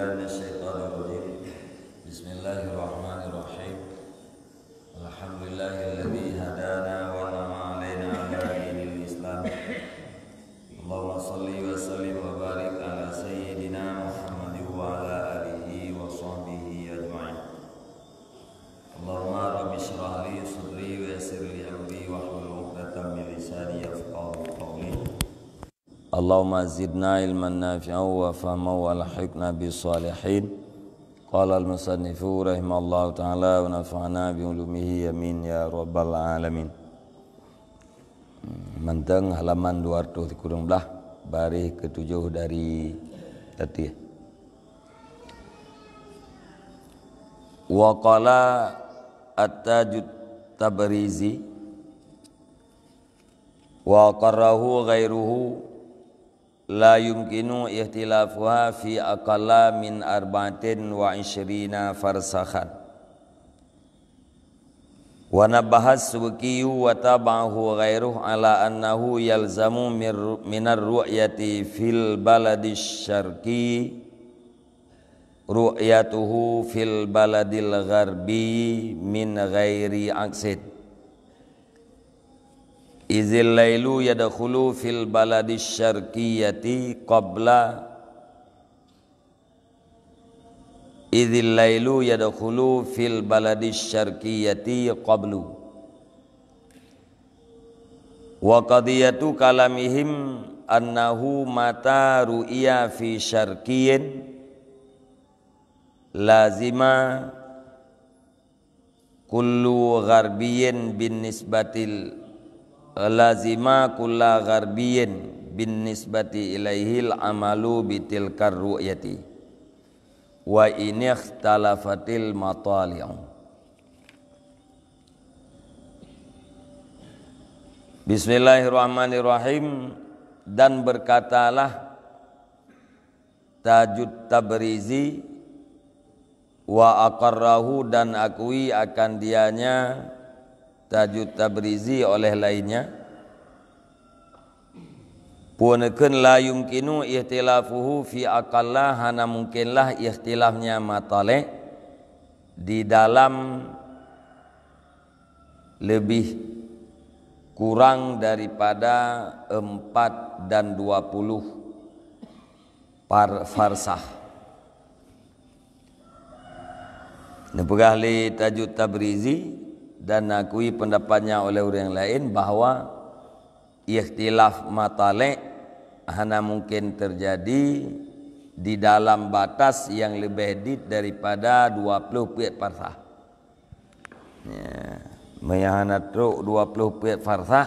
بالله من الشيطان الرجيم بسم الله الرحمن الرحيم الحمد لله الذي هدانا Allahumma zidna ilman nafi'an wa fahman wa lahiqna bi salihin Qala al-musannifu rahimahullah ta'ala wa nafa'na bi ulumihi amin ya rabbal alamin Menteng hmm, halaman 213 Bari ketujuh dari Tati Wa qala at-tajud tabrizi Wa qarrahu ghairuhu لا يمكن اختلافها في أقل من أربعة وعشرين فرسخا ونبه السبكي وتابعه غيره على أنه يلزم من الرؤية في البلد الشرقي رؤيته في البلد الغربي من غير عكس Izil lailu yadkhulu fil baladi syarqiyati qabla Izil lailu yadkhulu fil baladi syarqiyati qablu Wa qadiyatu kalamihim annahu mata ru'iya fi syarqiyin lazima kullu gharbiyin bin nisbatil lazima kulla gharbiyin bin nisbati ilaihil amalu bitilkar ru'yati wa in ikhtalafatil matali'un Bismillahirrahmanirrahim dan berkatalah Tajud Tabrizi wa aqarrahu dan akui akan dianya tajud tabrizi oleh lainnya punakan la yumkinu ikhtilafuhu fi aqalla hana mungkinlah ikhtilafnya matale di dalam lebih kurang daripada empat dan dua puluh par farsah. Nampakah tajud tabrizi dan akui pendapatnya oleh orang yang lain bahawa ikhtilaf matalek hanya mungkin terjadi di dalam batas yang lebih dit daripada 20 puyat farsah. Ya. Mayahana truk 20 puyat farsah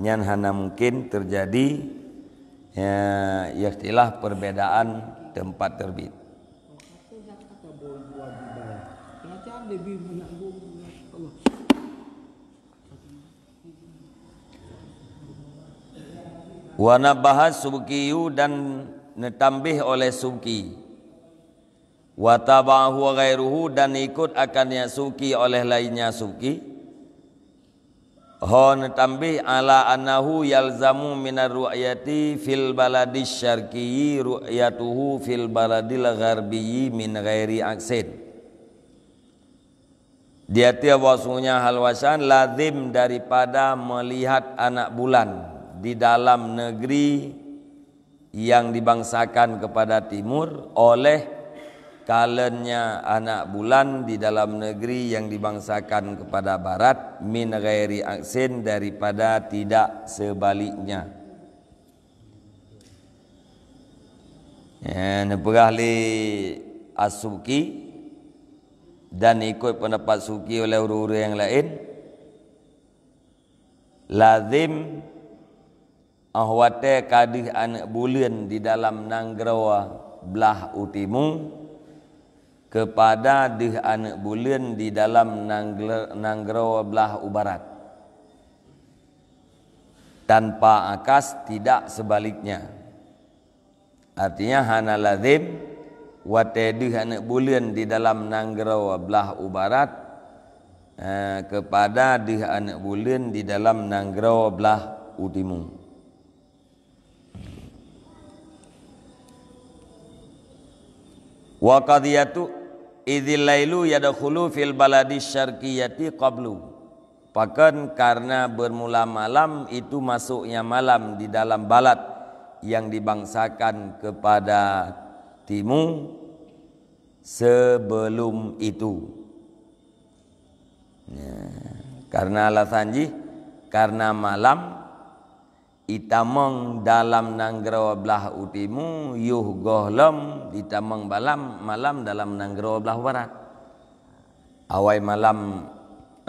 yang hanya mungkin terjadi ya, ikhtilaf perbedaan tempat terbit. Kenapa Wana bahas subkiyu dan netambih oleh subki. Watabahu gairuhu dan ikut akannya subki oleh lainnya subki. Ho netambih ala anahu yalzamu minar ru'yati fil baladi syarkiyi ru'yatuhu fil baladi lagharbiyi min gairi aksin. Dia tiap wasunya halwasan lazim daripada melihat anak Bulan di dalam negeri yang dibangsakan kepada timur oleh kalennya anak bulan di dalam negeri yang dibangsakan kepada barat min ghairi aksin daripada tidak sebaliknya ya asuki dan ikut pendapat suki oleh orang orang yang lain lazim ahwate kadih anak bulian di dalam nanggrawa belah utimu kepada dih anak bulian di dalam nanggrawa belah ubarat tanpa akas tidak sebaliknya artinya hana lazim wate dih anak bulian di dalam nanggrawa belah ubarat eh, kepada dih anak bulian di dalam nanggrawa belah utimung. wa qadiyatu idzil lailu yadkhulu fil baladi syarqiyati qablu Pakan karena bermula malam itu masuknya malam di dalam balat yang dibangsakan kepada timu sebelum itu. Ya, karena alasan ji, karena malam itamang dalam nanggera belah utimu yuh gohlam itamang balam malam dalam nanggera belah barat awai malam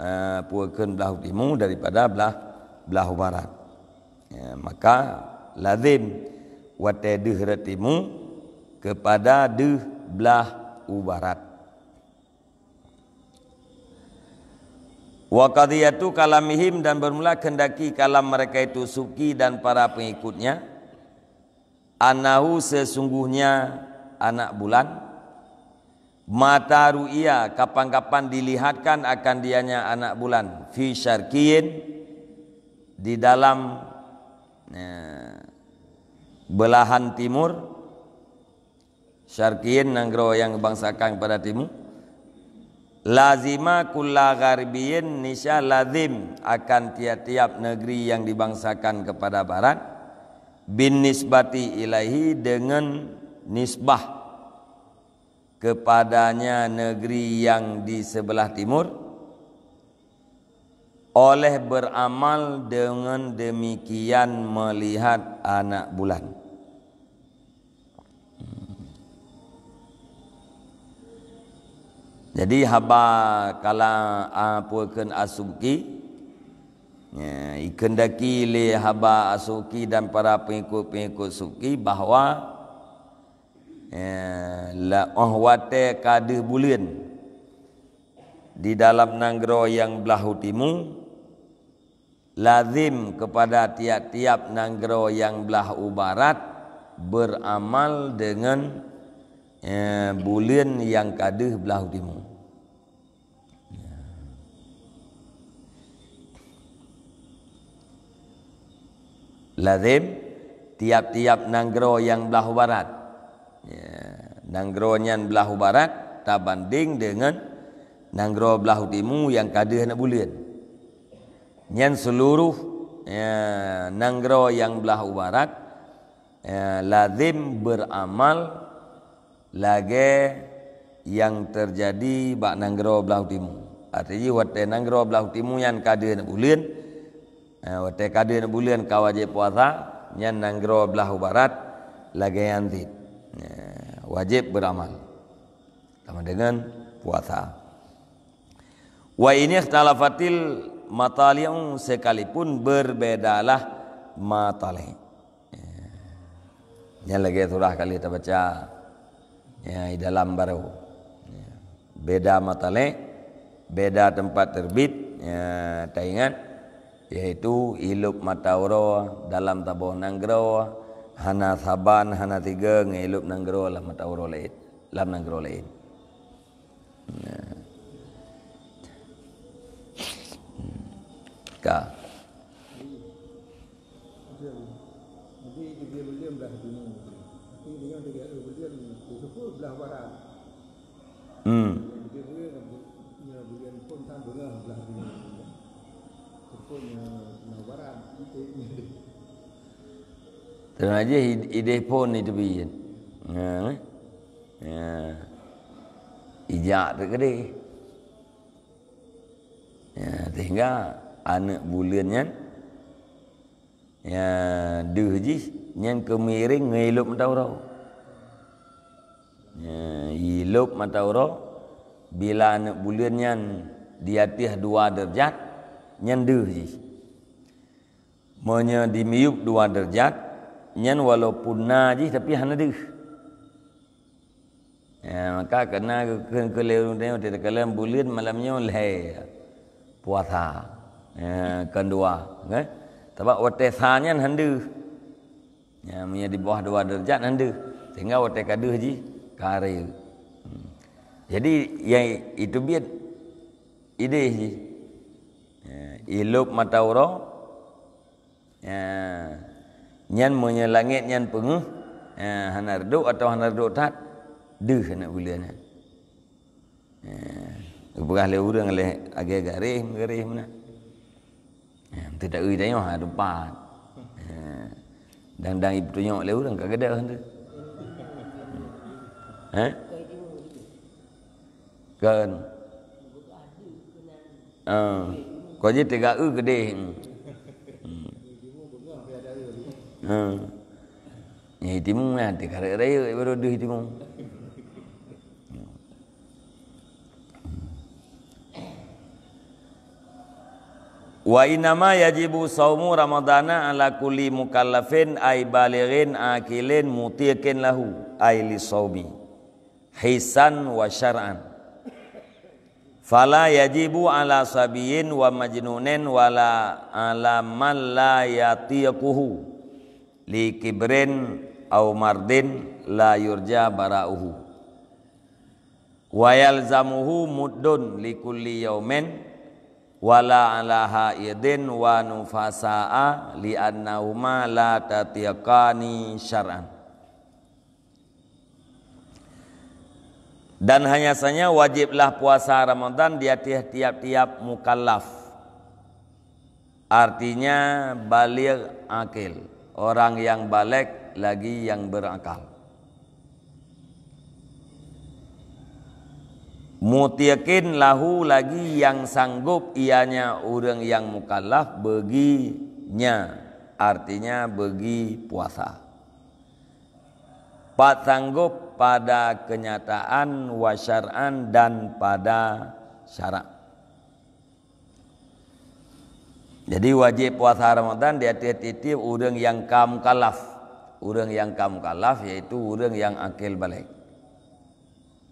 uh, eh, puakan belah utimu daripada belah belah barat ya, maka lazim watedih retimu kepada deh belah ubarat Wa qadiyatu kalamihim dan bermula kendaki kalam mereka itu suki dan para pengikutnya. Anahu sesungguhnya anak bulan. Mata ru'iya kapan-kapan dilihatkan akan dianya anak bulan. Fi syarkiyin di dalam ya, belahan timur. Syarkiyin nanggro yang bangsakan pada timur. Lazima kula gharbiyin nisya lazim akan tiap-tiap negeri yang dibangsakan kepada barat bin nisbati ilahi dengan nisbah kepadanya negeri yang di sebelah timur oleh beramal dengan demikian melihat anak bulan. Jadi haba kalau apuakan asuki ya, ikendaki li haba asuki dan para pengikut-pengikut suki bahawa ya, la ahwate kade bulan di dalam nanggro yang belahu timur lazim kepada tiap-tiap nanggro yang belah barat beramal dengan Eh, bulan yang kaduh belah timur. Lazim tiap-tiap nanggro yang belah barat. Ya, nanggro yang belah barat tak banding dengan nanggro belah timu yang kada nak bulian. Yang seluruh ya, nanggro yang belah barat ya, lazim beramal lage yang terjadi bak nanggro belah timu artinya wate nanggro belah timu yang kade nak bulan eh, wate kade nak bulan kawajib puasa yang nanggro belah barat lage yang eh, wajib beramal sama dengan puasa wa ini ikhtalafatil matalium sekalipun berbedalah matalih eh, yang lagi surah kali kita baca ya, dalam baru ya. beda matale beda tempat terbit ya tak ingat yaitu ilup matauro dalam tabuh nanggro hana saban hana tiga ngilup nanggro lah matauro lain dalam nanggro lain ya. ka Jadi dia beliau dah dunia sebelah barat. Hmm. Dia punya punya bulan pun tak dengar lah sebelah sini. Sepunya barat. Terus aja ide pun itu bijin. Ya. Eh? Ya. Ijak tak kedai. Ya, sehingga anak bulannya ya duh ji nyen kemiring ngelup mentau tau. Ya, hilup mata uro bila anak bulan nyan diatih dua derjat nyan dehi menya dimiup dua derjat nyan walaupun naji tapi hana deh ya, maka kena kena kelerung tengok tidak kelam, bulan malamnya leh puasa ya, kedua kan okay? tapi watesanya hendu ya, menya bawah dua derajat hendu sehingga watekaduh jih karir. Hmm. Jadi yang itu biar ide ini. Ya, mata orang. Ya, nyan punya langit nyan pengu. Ya, hanar do atau hanar do tak. Duh nak bulian. Ya. Kepukah leh urang leh agak garih, garih mana. Ya, tidak ada yang ha, dang dang ibu tanya leh urang, kagak ada. Ya. Eh? Kan. Ah. Uh, kau je tegak ke gede. Hmm. Ya itu mung ada kare raya baru duh itu mung. Wa inama yajibu saumu ramadana ala kuli mukallafin ay balighin akilin mutiakin lahu ay saubi hisan wa syar'an fala yajibu ala sabiyin wa majnunin wala ala man la yatiquhu li kibrin au mardin la yurja barauhu Wayal zamuhu muddun li kulli yawmin wala ala haidin wa nufasa'a li annahuma la tatiqani syar'an Dan hanya saja wajiblah puasa Ramadan dia tiap-tiap mukallaf. Artinya balik akil. Orang yang balik lagi yang berakal. Mutiakin lahu lagi yang sanggup ianya orang yang mukallaf beginya. Artinya bagi Puasa patanggup pada kenyataan wasyar'an dan pada syarat. Jadi wajib puasa Ramadan dia titip urang yang kam kalaf. Urang yang kam kalaf yaitu urang yang akil balik.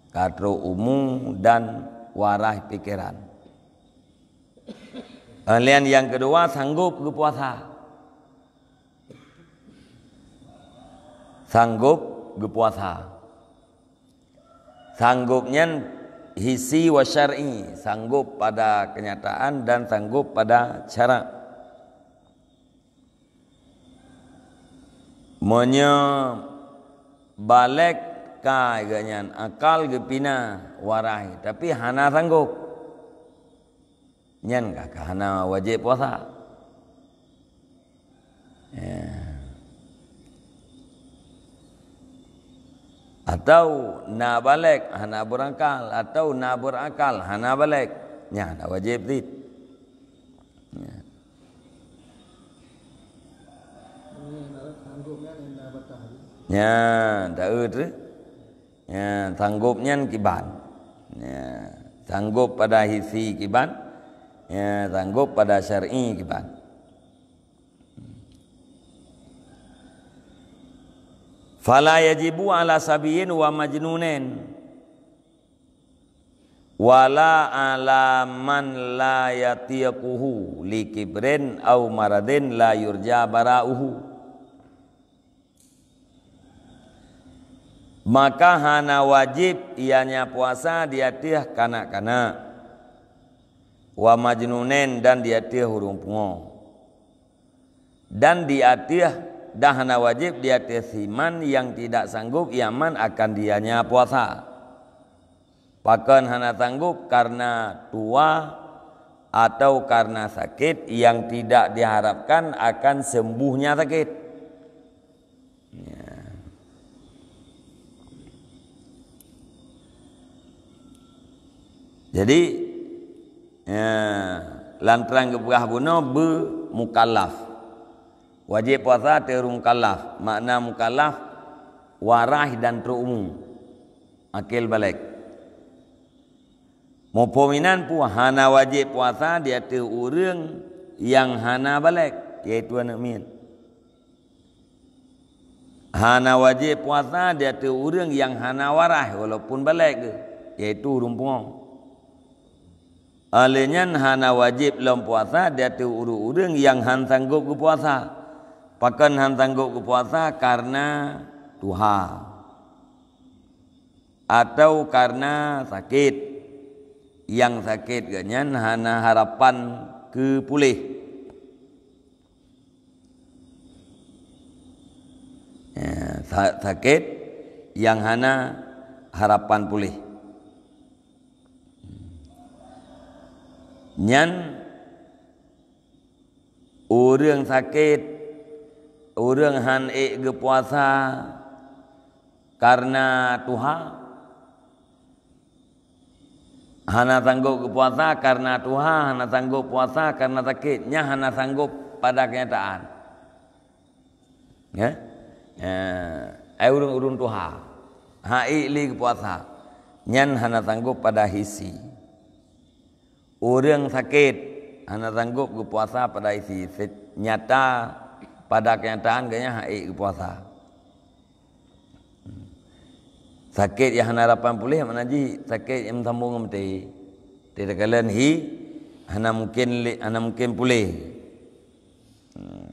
Katro umum dan warah pikiran. Kalian yang kedua sanggup ke puasa. Sanggup gepuasa. Sanggupnya hisi wa syar'i, sanggup pada kenyataan dan sanggup pada cara. Menye balek ka ganyan akal gepina warai, tapi hana sanggup. Nyan kah hana wajib puasa. Yeah. atau na balik hana berakal atau ha, na berakal hana balik nya ada wajib dit Nya, Ya, tak Nya, Ya, tanggupnya kiban. Nya, tanggup pada hisi kiban. Nya, tanggup pada syar'i kiban. Fala yajibu ala sabiin wa majnunin wala ala man la yatiquhu li kibrin au maradin la yurja barauhu maka hana wajib ianya puasa diatih kanak-kanak wa majnunen dan diatih hurung pungo dan diatih dahana wajib dia tesiman yang tidak sanggup yaman akan dianya puasa pakan hana sanggup karena tua atau karena sakit yang tidak diharapkan akan sembuhnya sakit ya. jadi ya, lantaran kebuah bunuh bermukallaf mukallaf Wajib puasa teru mukallaf. Makna mukallaf warah dan terumum. Akil balik. Mupuminan pu hana wajib puasa dia terurung yang hana balik. yaitu anak min. Hana wajib puasa dia terurung yang hana warah walaupun balik. yaitu rumpung. Alenyan hana wajib lom puasa dia terurung yang han sanggup ke Puasa. Pakan han tangguk ke puasa karena Tuhan atau karena sakit yang sakit ganyan hana harapan ke pulih ya, sakit yang hana harapan pulih nyan urang sakit Orang han ik ge puasa karena Tuhan. Hana sanggup ke puasa karena Tuhan, hana sanggup puasa karena sakitnya, hana sanggup pada kenyataan. Ya. Ya, urung-urung Tuhan. Ha li ke puasa. Nyan hana sanggup pada hisi. Orang sakit, hana sanggup ke puasa pada hisi. Nyata pada kenyataan kayaknya haid puasa hmm. sakit yang hana harapan pulih mana ji sakit yang sambung mati tidak kalian hi hana mungkin hana mungkin pulih hmm.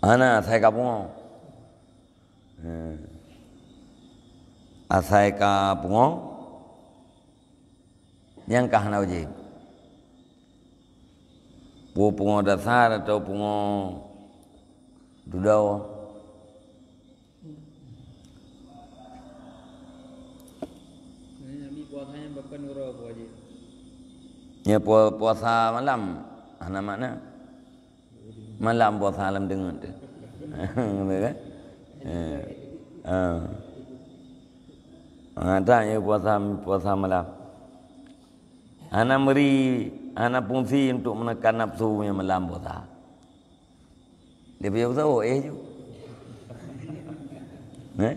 Ana saya kapung. Hmm asai ka pungo yang kah nau je pu pungo dasar atau pungo dudau Ya puasa malam ah, Anak makna Malam puasa malam dengar tu Betul Ya Ha, tak ya puasa puasa malam. Lah. Ana muri, ana punsi untuk menekan nafsu yang malam puasa. Dia punya puasa, oh eh je. Eh? Ne?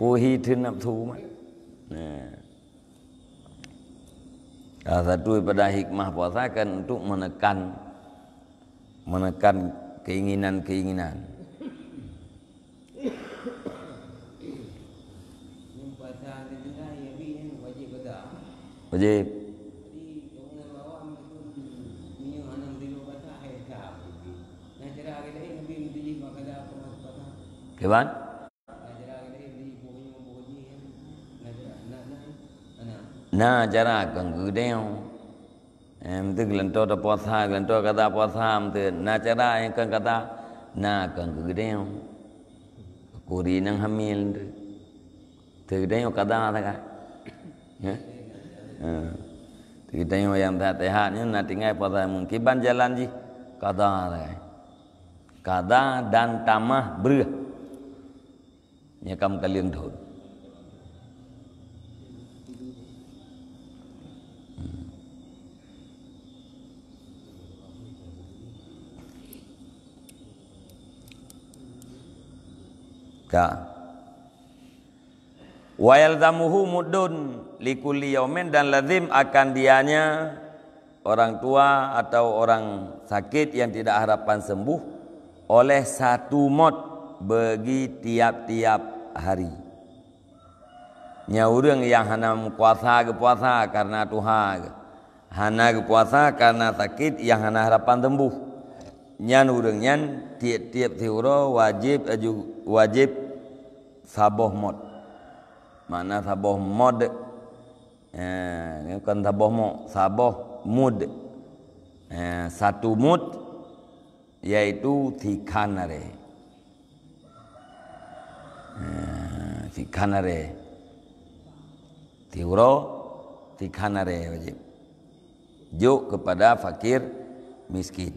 Puhi tu nafsu mah. Eh. Ne. Salah satu pada hikmah puasa kan untuk menekan menekan keinginan-keinginan. wajib Kawan? Na jara kangudeo. Em tu gelentor da puasa, gelentor kata puasa am tu. Na jara yang kang kata na kangudeo. Kuri nang hamil tu. Tu gudeo kata apa kan? Ha. Eh. Kita tengok yang sehat-sehat nanti nak tinggal pada mungkiban jalan ji. kata lah. kata dan tamah berah. Ya kam kalian dah. Hmm. Ka. Wael yalzamuhu mudun likuli yaumin dan lazim akan dianya orang tua atau orang sakit yang tidak harapan sembuh oleh satu mod bagi tiap-tiap hari. Nyaurang yang hana puasa ke puasa karena Tuhan. Hana ke puasa karena sakit yang hana harapan sembuh. Nyan urang nyan tiap-tiap tiuro wajib wajib saboh mod. Mana saboh mod Ha, ini bukan sabah mu sabah mud ha, satu mud yaitu tikanare ha, tikanare tiuro tikanare wajib Jo kepada fakir miskin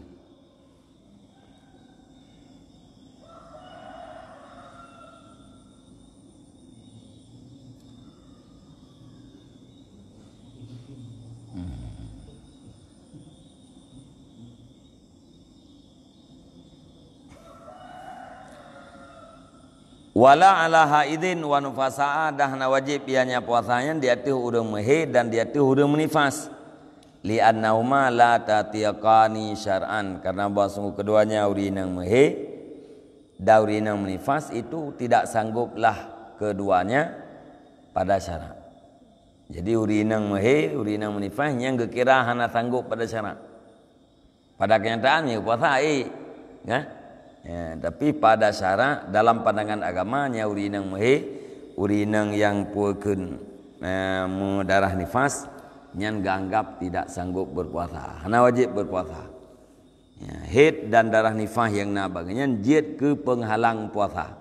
wala ala haidin wa nufasa'a dahna wajib ianya puasanya dia tu mehe dan dia tu menifas li annauma la tatiqani syar'an karena bahawa sungguh keduanya urang nang mehe dan urang nang menifas itu tidak sangguplah keduanya pada syara jadi urang nang mehe urang nang menifas yang kekira hana sanggup pada syara pada kenyataannya puasa eh ya? Ya, tapi pada syarat dalam pandangan agama nya urinang mehe urinang yang puakeun eh, ya, darah nifas nyan ganggap tidak sanggup berpuasa. Hana wajib berpuasa. Ya, head dan darah nifas yang na baganya jiet ke penghalang puasa.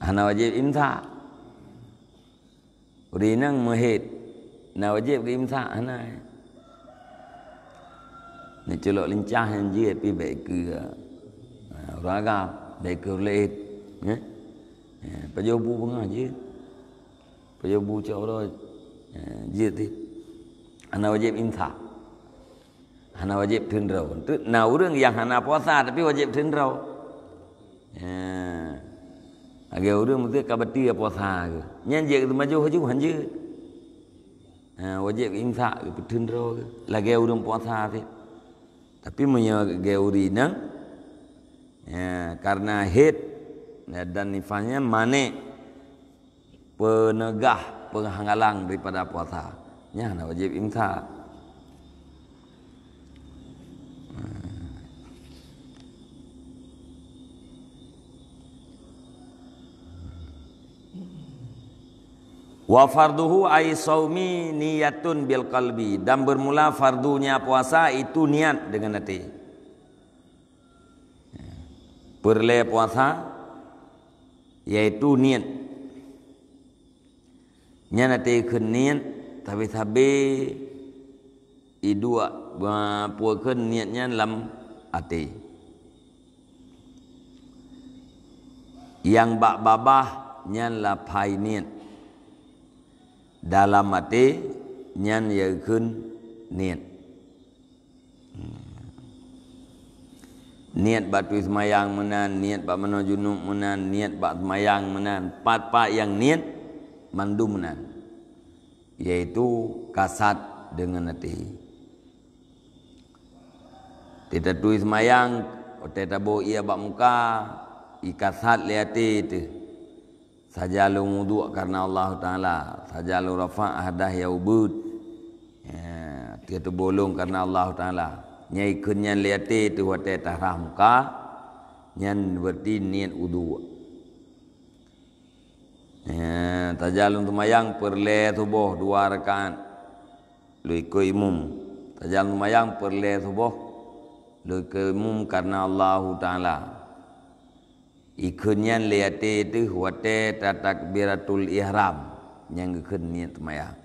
Hana wajib imsa. Urinang mehe na wajib ke imsa hana ni celok lincah yang eh, ya. Ya, je pi beke raga beke leit ya pajo bu bunga je pajo bu cak ora je ti ana wajib insa ana wajib tindro tu na urang yang ana puasa tapi wajib tindro ya age urang mesti kabati ya puasa ke nyen je ke maju haju hanje wajib insa ke tindro ke lagi urang puasa ke tapi menyewa geuri nang ya karena hit ya, dan nifanya mane penegah penghalang daripada puasa nya wajib imsak Wa farduhu ai saumi niyatun bil qalbi dan bermula fardunya puasa itu niat dengan hati. Perle puasa yaitu niat. Nya nate ke niat tapi tapi idua buat ke niatnya dalam hati. Yang bak babah nyanlah pai niat dalam hati nyan yakin niat hmm. niat batu semayang menan niat bak mana junuk menan niat bak semayang menan pat pak yang niat mandu menan yaitu kasat dengan hati tidak tuis mayang tidak bo ia bak muka ikasat lihat itu sajalu mudu' karena Allah taala sajalu rafa' hadah yaubud ya dia tu bolong karena Allah taala nyai kunya liati tu hate tahram ka nyan berarti niat udu ya tajalun tumayang perle tubuh dua rakan lui ko imum tajalun tumayang perle tubuh lui ko imum karena Allah taala ikunyan lihat itu huwate tatakbiratul ihram yang ikun niat maya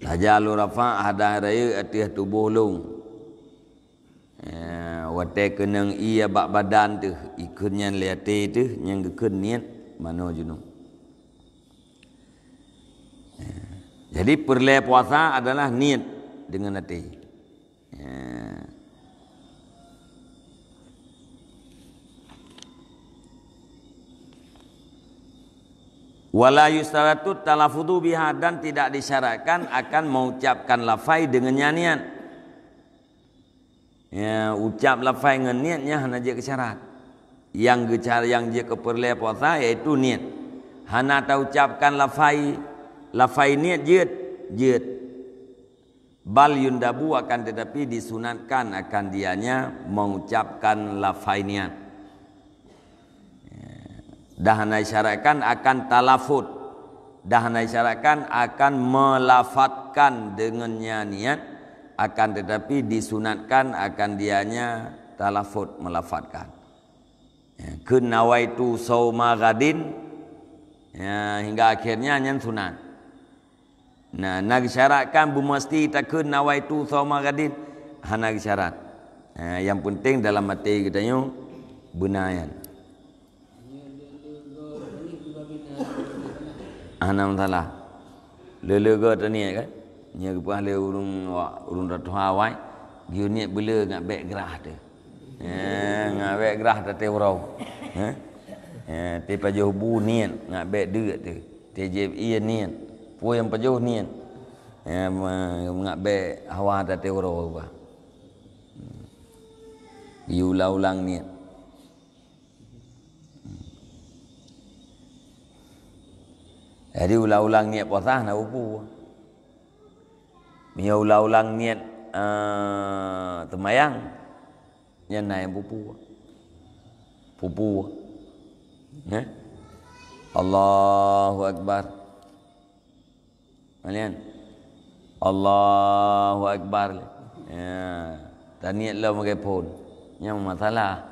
tajalu rafa ada raya atih tubuh lung eh, wate kenang iya bak badan tu ikunyan lihat itu yang ikun niat mana junung eh, jadi perle puasa adalah niat dengan hati. wala yustaratu talafudu biha dan tidak disyaratkan akan mengucapkan lafai dengan nyanyian ya ucap lafai dengan niatnya hanya je syarat yang gecar yang dia keperle puasa yaitu niat hanya ta ucapkan lafai lafai niat je je bal yundabu akan tetapi disunatkan akan dianya mengucapkan lafai niat dah naisyaratkan akan talafut dah naisyaratkan akan melafatkan dengannya niat akan tetapi disunatkan akan dianya talafut melafatkan ya kunawaitu sauma gadin ya hingga akhirnya yang sunat nah nak syaratkan bu mesti takun nawaitu sauma gadin hanak syarat ya, yang penting dalam mati kita yo benayan. ana mentala lele ga tani kan nya ke pah le urung wa urung ratu hawai gi ni bele ngak bek gerah tu eh ya, ngak bek gerah ta teurau eh ya, eh ya, te pajoh bu nien ngak bek de tu te je ie nien pu yang pajoh nien eh ngak bek hawa ta teurau ba gi hmm. laulang ulang Jadi eh, ulang-ulang niat puasa ah, nak upu. Mia ulang-ulang niat uh, temayang nya nai upu, Pupu. Ya. Allahu akbar. Kalian. Allahu akbar. Ya. Tak niat lah pakai pun. Yang masalah.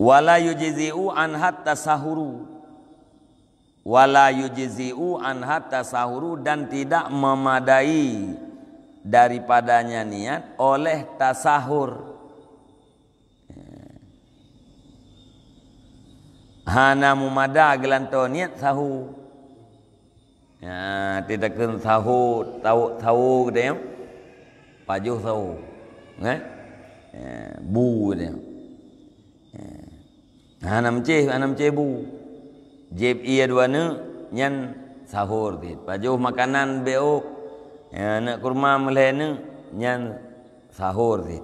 wala yujizi'u an hatta sahuru wala yujizi'u an hatta sahuru dan tidak memadai daripadanya niat oleh tasahur eh. hana mumada gelanto niat sahu ya tidak kun sahu tahu tahu dia ya pajuh sahu eh? Eh, ya bu dia. Anam ceh, anam cebu. Jeb iya dua ne, nyan sahur di. Pajuh makanan beo, anak ya, kurma melene, nyan sahur di.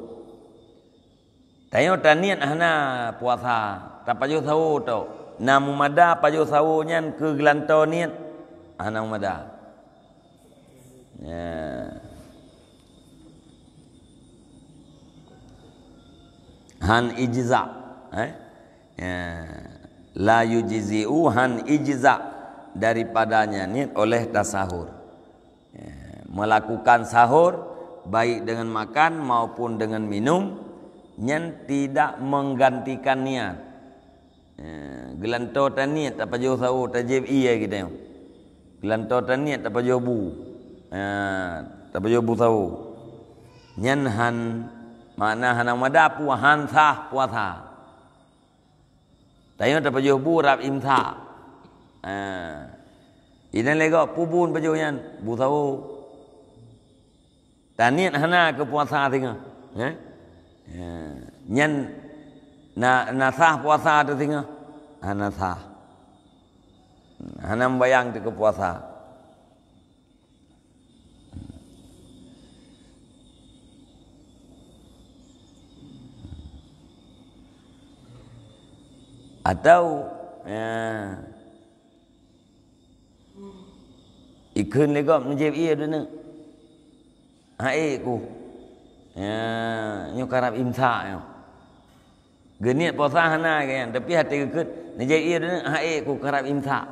Tanya orang niat hana puasa, tapi pajuh sahur tu, Namu mada pajuh sahur nyan ke gelantau niat, hana mada. Ya. Han ijza, eh? ya. la yujizi'uhan ijza daripadanya ni oleh tasahur ya. melakukan sahur baik dengan makan maupun dengan minum yang tidak menggantikan niat ya. gelanto niat tak payo sahur tajib iya kita gelanto niat tak payo bu ya. tak payo bu sahur yang han mana hanang madap sah puasa Tanya tak pajuh bu rap imta. Ha. Ah. Ini lego pubun pajuh yang bu Tapi ni hana ke puasa tinga. Ya. Ha? Ha. na na sah puasa tu tinga. Hana sah. Hana bayang tu ke Puasa. atau ya, ikhun lagi kau menjep iya tu nih hai ku ya nyu karab insa yo geniat puasa hana kan tapi hati ku menjep iya tu nih hai ku karab insa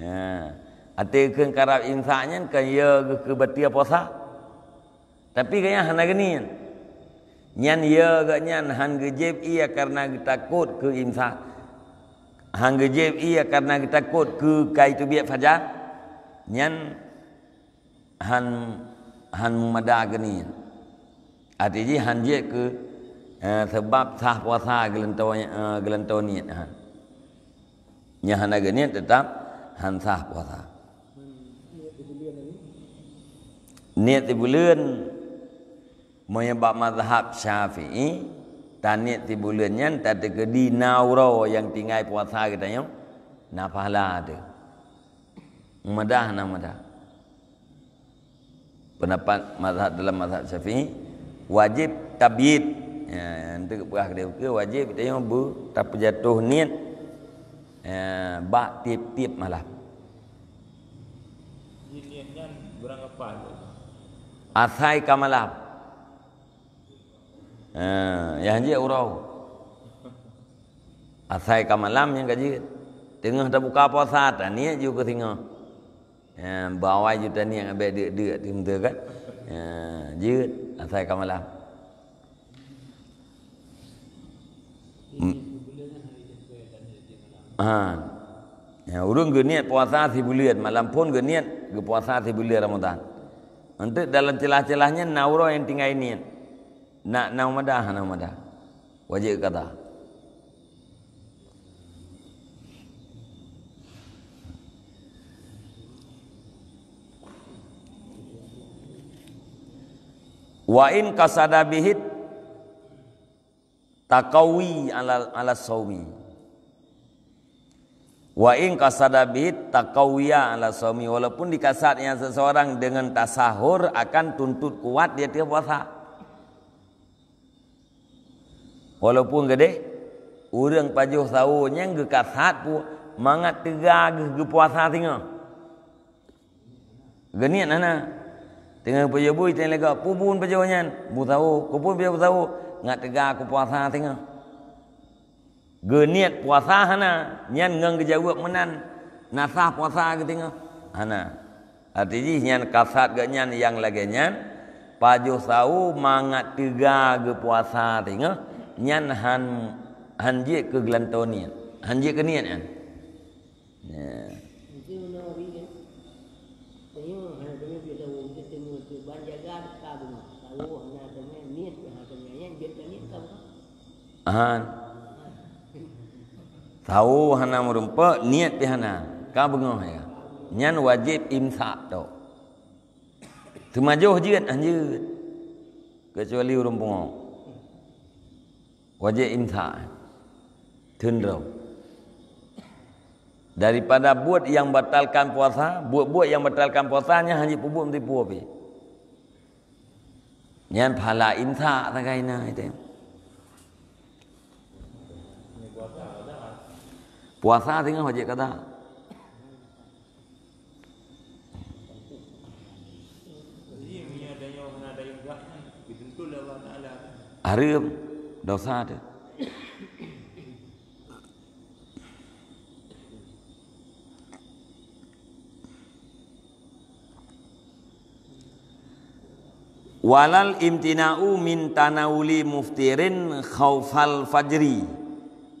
ya hati ku karab insa nya kan iya ke ke betia posah, tapi kaya hana geni, Nyan iya ke nyan han gejep iya karena takut ke insa. Hang gejib ia karena kita takut ke kai tu biak fajar. Nyan han han mada gani. Ati ji han je ke eh, sebab sah puasa gelentau gelentau niat eh, han. Nya han agani tetap han sah puasa. Niat di bulan menyebab mazhab Syafi'i tanit ti bulannya, yang tak teka di nauro yang tinggal puasa kita yang na pahala ada madah na madah pendapat mazhab dalam mazhab syafi'i wajib tabyid ya ke puah dia ke wajib kita yang bu tapi jatuh niat ya ba tip tip malah niatnya berang apa asai kamalah Ya, yang je Asai ke malam yang kaji. Tengah tak buka puasa, tak niat juga ke tengah. Ya, bawa je tak yang abis dia-dia tim tu kan. Ya, je, asai ke malam. Ha. Ya, urung ke niat puasa si bulat malam pun ke niat ke puasa si bulat Ramadan. Untuk dalam celah-celahnya nauro yang tinggal niat nak nak madah nak madah wajib kata wa in kasada bihit takawi ala ala sawmi wa in kasada bihit takawiya ala sawmi walaupun dikasatnya seseorang dengan tasahur akan tuntut kuat dia tiap puasa Walaupun gede Orang pajuh sahurnya Ke kasat pun Mangat tegak ke, ke puasa tinggal Geniat anak Tengah pajuh bui Tengah lega Pupun pajuhnya Bu sahur Kupun pajuh sahur Ngat tegak ke puasa tinggal Geniat puasa hana Nyan ngang kejawab menan Nasah puasa ke tinggal Hana Artinya nyan kasat ke nyan Yang lagi nyan Pajuh sahur Mangat tegak ke puasa tinggal nyan han han je ke gelantau ni han je ke niat kan ya Han. Tahu hana merumpa niat di hana. Ka bengoh ya. Nyan wajib imsak tu. Tu majuh jiat kan, anje. Kecuali urumpung wajah imtha tundrau daripada buat yang batalkan puasa buat-buat yang batalkan puasa, hanya pubuh mesti puo be nyan pala imtha tangai na itu puasa tengah wajib kata Hari dosa ada walal imtina'u min tanawuli muftirin khaufal fajri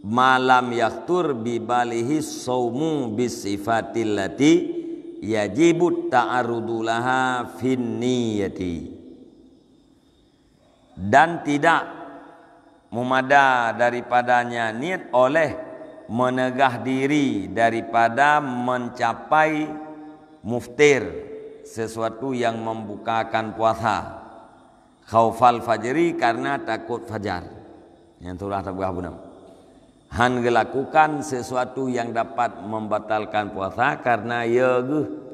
malam yaktur bibalihi saumu bisifatil lati yajibu ta'arudulaha fin dan tidak mumada daripadanya niat oleh menegah diri daripada mencapai muftir sesuatu yang membukakan puasa khaufal fajri karena takut fajar yang telah tabah bunam han gelakukan sesuatu yang dapat membatalkan puasa karena ye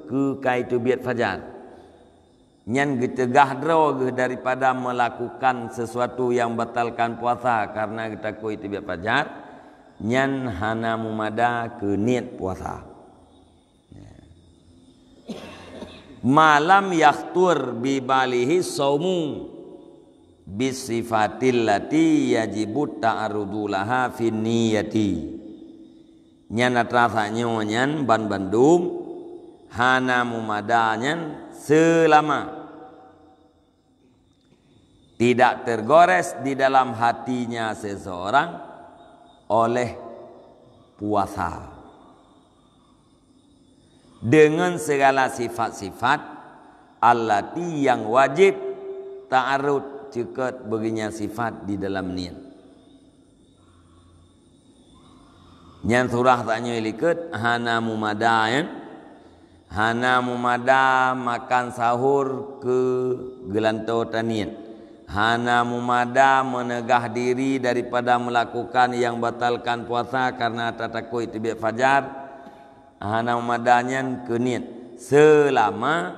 ke kaitu biat fajar yang kita gahdro daripada melakukan sesuatu yang batalkan puasa karena kita ku itu biar pajar nyen hana mumada ke niat puasa ya. malam yaktur bibalihi saumu bisifatil lati yajibu ta'arudu laha fin niyati nyen atrasa nyonyan ban bandum hana mumadanya selama tidak tergores di dalam hatinya seseorang oleh puasa dengan segala sifat-sifat allati yang wajib ta'arud ceket baginya sifat di dalam niat yang surah tanya ilikut hana mumada Hana mumada makan sahur ke gelanto tanian. Hana mumada menegah diri daripada melakukan yang batalkan puasa karena tatakoi tibet fajar. Hana mumadanya ke niat. Selama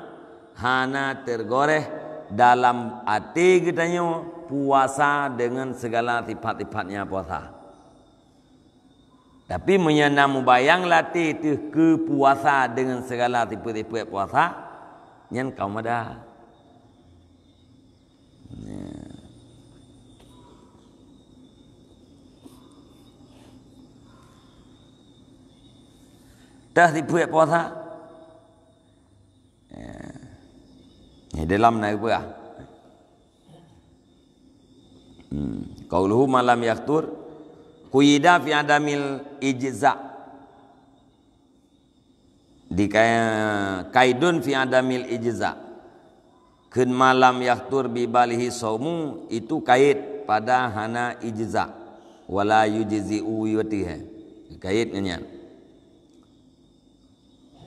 hana tergoreh dalam hati kita puasa dengan segala tipat-tipatnya puasa. Tapi menyenam bayang latih tu kepuasa dengan segala tipu-tipu tipe puasa yang kau ada. Dah tipe puasa. Ya. Ini dalam nak apa? Hmm. Kau luhu malam yaktur, Kuida fi adamil ijza. Di kaidun fi adamil ijza. Ken malam yahtur bi balihi saumu itu kait pada hana ijza. Wala yujizi'u yutihe. Kaitnya.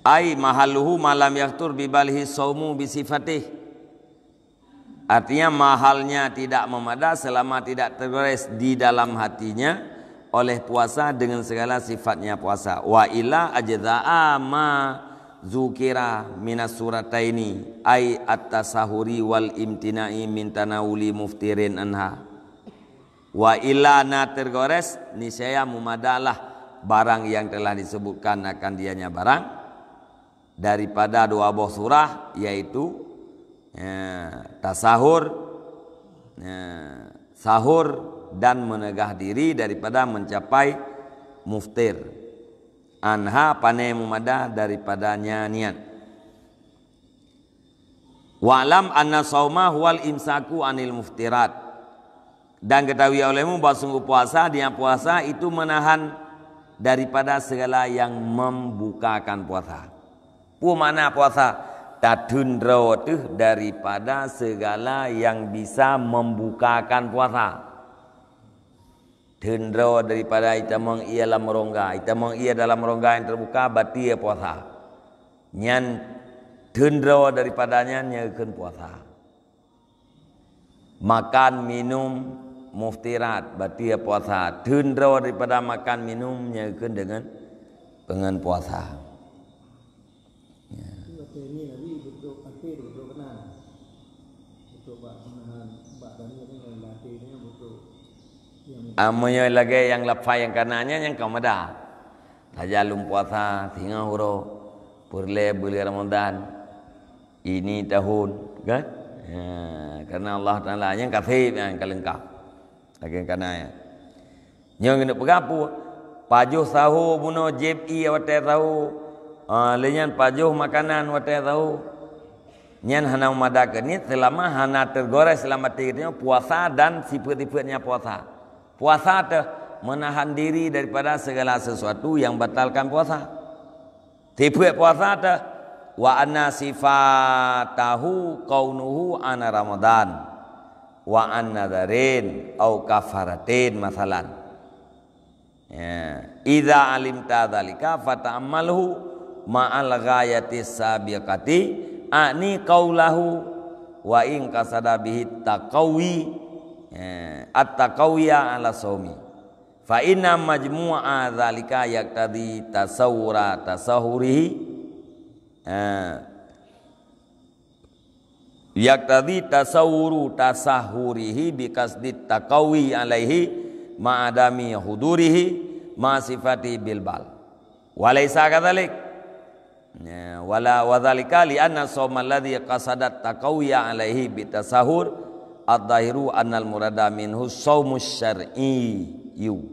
Ai mahaluhu malam yahtur bi balihi saumu bi sifatih. Artinya mahalnya tidak memadai selama tidak tergores di dalam Hatinya. oleh puasa dengan segala sifatnya puasa wa ila ajza'a ma zukira minas surataini ay at-tasahuri wal imtina'i min tanawuli muftirin anha wa ila na tergores niscaya mumadalah barang yang telah disebutkan akan dianya barang daripada dua buah surah yaitu eh, tasahur eh, sahur dan menegah diri daripada mencapai muftir anha panai mumadah daripada nyanyian walam anna sauma huwal imsaku anil muftirat dan ketahui olehmu bahwa sungguh puasa dia puasa itu menahan daripada segala yang membukakan puasa pu mana puasa tadundra daripada segala yang bisa membukakan puasa Hendra daripada kita mong ia dalam rongga. Kita mong ia dalam rongga yang terbuka berarti ia puasa. Nyan hendra daripadanya nyakeun puasa. Makan minum muftirat berarti ia puasa. Hendra daripada makan minum nyakeun dengan dengan puasa. Amo lagi yang lapai yang kananya yang kau muda. Saja lum puasa tinggal huru purle bulan Ramadan ini tahun kan? Ya, karena Allah Taala yang kasih yang kelengkap. Lagi yang kananya. Nyong ini pegapu. Paju sahu buno JPI awatnya tahu. Ah, Lainnya paju makanan awatnya tahu. Nyan hanau umada ke selama hana tergores selama tiga puasa dan sifat-sifatnya puasa puasa itu menahan diri daripada segala sesuatu yang batalkan puasa. Tipe puasa teh wa anna sifatahu kaunuhu ana ramadan wa anna darin au kafaratin masalan. Ya. Iza alim tadalika fata amalhu ma'al ghayati sabiqati ani kaulahu wa in kasada bihi taqawi. Ya. التقوية على صومي فإن مجموع ذلك يقتضي تصور تصوره آه يقتضي تصور تسهره بقصد التقوي عليه مع عدم حضوره مع صفته بالبال وليس كذلك آه، ولا وذلك لأن الصوم الذي قصد التقوي عليه بالتسهر Ad-dahiru annal murada minhu saumus syar'i yu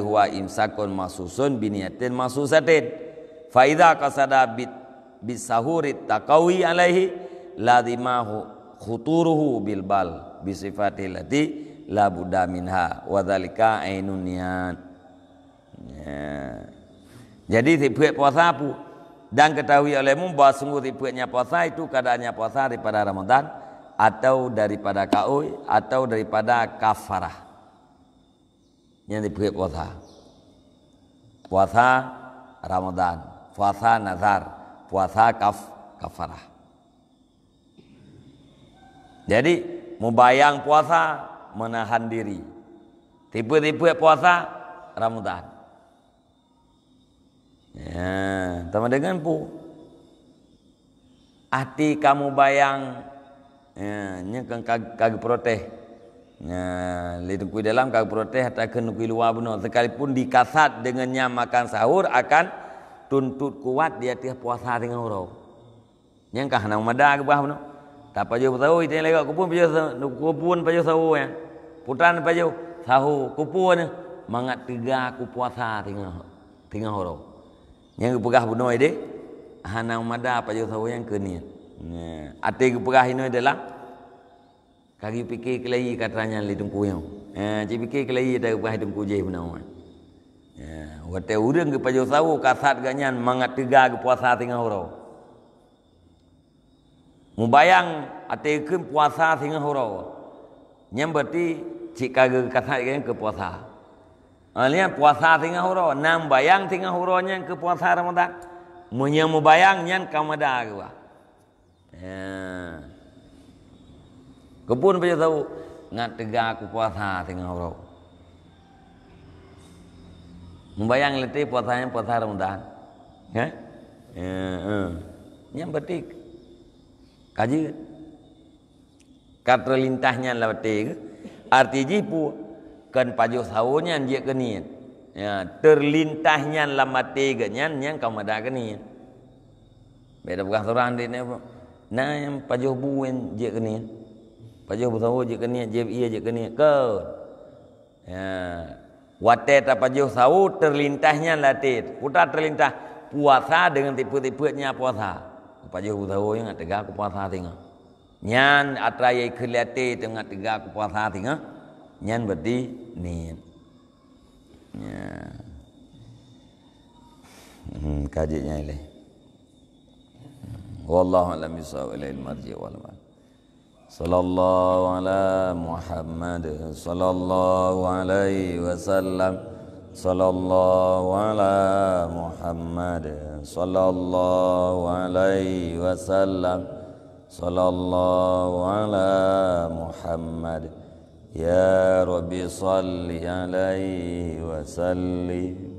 huwa imsakun mahsusun biniyatin mahsusatin fa idza qasada bit bisahuri taqawi alaihi ladimahu khuturuhu bil bal bi sifati lati la budda minha wa dzalika ainun niyan ya. jadi tipe puasa pu dan ketahui olehmu bahwa sungguh tipunya puasa itu keadaannya puasa daripada Ramadan atau daripada kaui atau daripada kafarah yang diberi puasa puasa Ramadan puasa nazar puasa kaf kafarah jadi membayang puasa menahan diri tipe-tipe puasa Ramadan ya sama dengan pu ati kamu bayang ya nya kan kag, kag protes nya lidung kui dalam kag proteh tak ke nuki luar benar sekalipun dikasat dengannya makan sahur akan tuntut kuat dia tiap puasa dengan urau nya kan hanang mada ke bah benar tak payo tahu itu yang lagak kupun payo kupun payo sahur ya putan payo sahur kupun ya. mangat tiga ku puasa tengah tengah urau yang pegah benar ide hanang mada payo sahur yang keniat Yeah. Ati keperah ini adalah Kari fikir kelahi katanya li tungku yang yeah. Cik fikir kelahi dari perah tungku jih benar Ya, yeah. Wata urang kepada sawo kasat ganyan mangat tegar ke puasa tengah orang. Mubayang ate kem puasa tengah orang. Nyam berarti cik kage kasat ganyan ke puasa. Alia ah, puasa tengah orang, nam bayang tengah orangnya ke puasa Ramadan. Munya mubayang nyan kamada Ya. Ha. Kepun punya tahu ngat tega aku puasa tengah orang. Membayang letih puasanya puasa Ramadan. Ya. Ya. Yang betik. Kaji. kata lintahnya lah betik. Arti jipu. Kan paju sahunya dia kenit. Ya. Terlintahnya lah tiga nyan Yang kau mada kini. Beda bukan seorang di Naim pajuh buin je kini. Pajuh busau je kini, je iya je kini. Ke. Ya. Wate ta pajuh sau terlintahnya latit. Kuta terlintah puasa dengan tipu-tipunya puasa. Pajuh busau yang ngat ku puasa tinga. Nyan atraye kelate tengah tegak ku puasa tinga. Nyan berarti ni. Ya. Hmm, kajiknya ini. والله لم يصاب إليه المرجع والمال صلى الله على محمد صلى الله عليه وسلم صلى الله على محمد صلى الله عليه وسلم صلى الله على محمد يا ربي صل عليه وسلم